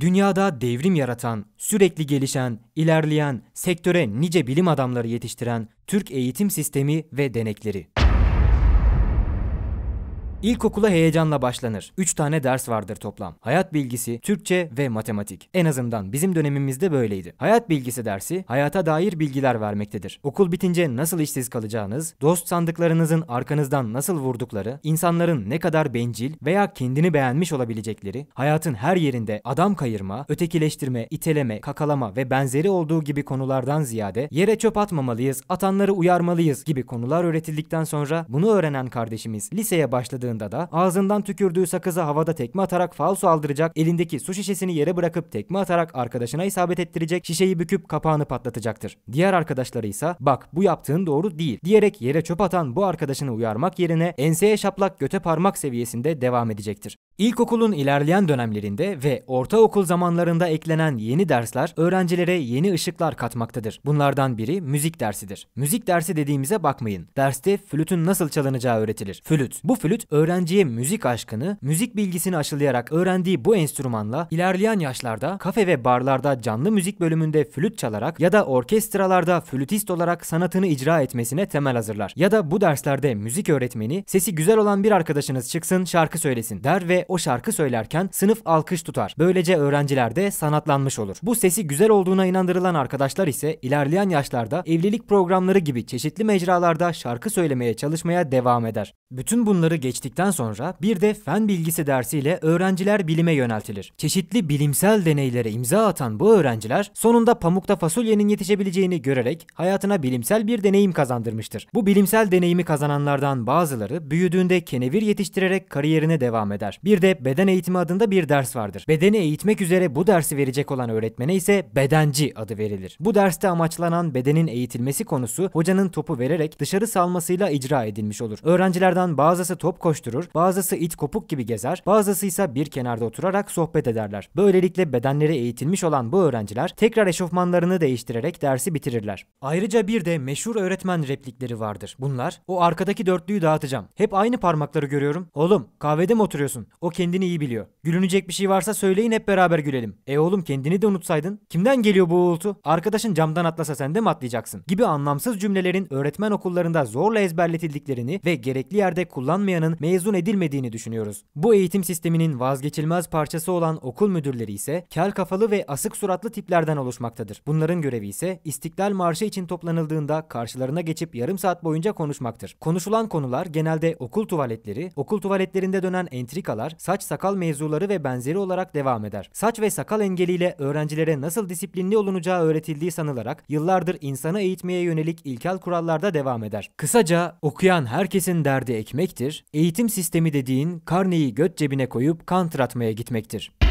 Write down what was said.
Dünyada devrim yaratan, sürekli gelişen, ilerleyen, sektöre nice bilim adamları yetiştiren Türk eğitim sistemi ve denekleri. İlkokula heyecanla başlanır. 3 tane ders vardır toplam. Hayat bilgisi, Türkçe ve matematik. En azından bizim dönemimizde böyleydi. Hayat bilgisi dersi hayata dair bilgiler vermektedir. Okul bitince nasıl işsiz kalacağınız, dost sandıklarınızın arkanızdan nasıl vurdukları, insanların ne kadar bencil veya kendini beğenmiş olabilecekleri, hayatın her yerinde adam kayırma, ötekileştirme, iteleme, kakalama ve benzeri olduğu gibi konulardan ziyade yere çöp atmamalıyız, atanları uyarmalıyız gibi konular öğretildikten sonra bunu öğrenen kardeşimiz liseye başladığında yaptığında da ağzından tükürdüğü sakızı havada tekme atarak falso aldıracak, elindeki su şişesini yere bırakıp tekme atarak arkadaşına isabet ettirecek, şişeyi büküp kapağını patlatacaktır. Diğer arkadaşları ise bak bu yaptığın doğru değil diyerek yere çöp atan bu arkadaşını uyarmak yerine enseye şaplak göte parmak seviyesinde devam edecektir. İlkokulun ilerleyen dönemlerinde ve ortaokul zamanlarında eklenen yeni dersler öğrencilere yeni ışıklar katmaktadır. Bunlardan biri müzik dersidir. Müzik dersi dediğimize bakmayın. Derste flütün nasıl çalınacağı öğretilir. Flüt. Bu flüt öğrenciye müzik aşkını, müzik bilgisini aşılayarak öğrendiği bu enstrümanla ilerleyen yaşlarda kafe ve barlarda canlı müzik bölümünde flüt çalarak ya da orkestralarda flütist olarak sanatını icra etmesine temel hazırlar. Ya da bu derslerde müzik öğretmeni sesi güzel olan bir arkadaşınız çıksın şarkı söylesin der ve o şarkı söylerken sınıf alkış tutar. Böylece öğrenciler de sanatlanmış olur. Bu sesi güzel olduğuna inandırılan arkadaşlar ise ilerleyen yaşlarda evlilik programları gibi çeşitli mecralarda şarkı söylemeye çalışmaya devam eder. Bütün bunları geçtikten sonra bir de fen bilgisi dersiyle öğrenciler bilime yöneltilir. Çeşitli bilimsel deneylere imza atan bu öğrenciler sonunda pamukta fasulyenin yetişebileceğini görerek hayatına bilimsel bir deneyim kazandırmıştır. Bu bilimsel deneyimi kazananlardan bazıları büyüdüğünde kenevir yetiştirerek kariyerine devam eder. Bir bir de beden eğitimi adında bir ders vardır. Bedeni eğitmek üzere bu dersi verecek olan öğretmene ise bedenci adı verilir. Bu derste amaçlanan bedenin eğitilmesi konusu hocanın topu vererek dışarı salmasıyla icra edilmiş olur. Öğrencilerden bazısı top koşturur, bazısı it kopuk gibi gezer, bazısı ise bir kenarda oturarak sohbet ederler. Böylelikle bedenleri eğitilmiş olan bu öğrenciler tekrar eşofmanlarını değiştirerek dersi bitirirler. Ayrıca bir de meşhur öğretmen replikleri vardır. Bunlar o arkadaki dörtlüyü dağıtacağım. Hep aynı parmakları görüyorum. Oğlum kahvede mi oturuyorsun? O kendini iyi biliyor. Gülünecek bir şey varsa söyleyin hep beraber gülelim. E oğlum kendini de unutsaydın. Kimden geliyor bu uğultu? Arkadaşın camdan atlasa sen de mi atlayacaksın? Gibi anlamsız cümlelerin öğretmen okullarında zorla ezberletildiklerini ve gerekli yerde kullanmayanın mezun edilmediğini düşünüyoruz. Bu eğitim sisteminin vazgeçilmez parçası olan okul müdürleri ise kel kafalı ve asık suratlı tiplerden oluşmaktadır. Bunların görevi ise istiklal Marşı için toplanıldığında karşılarına geçip yarım saat boyunca konuşmaktır. Konuşulan konular genelde okul tuvaletleri, okul tuvaletlerinde dönen entrikalar, saç sakal mevzuları ve benzeri olarak devam eder. Saç ve sakal engeliyle öğrencilere nasıl disiplinli olunacağı öğretildiği sanılarak yıllardır insanı eğitmeye yönelik ilkel kurallarda devam eder. Kısaca okuyan herkesin derdi ekmektir, eğitim sistemi dediğin karneyi göt cebine koyup kantratmaya gitmektir.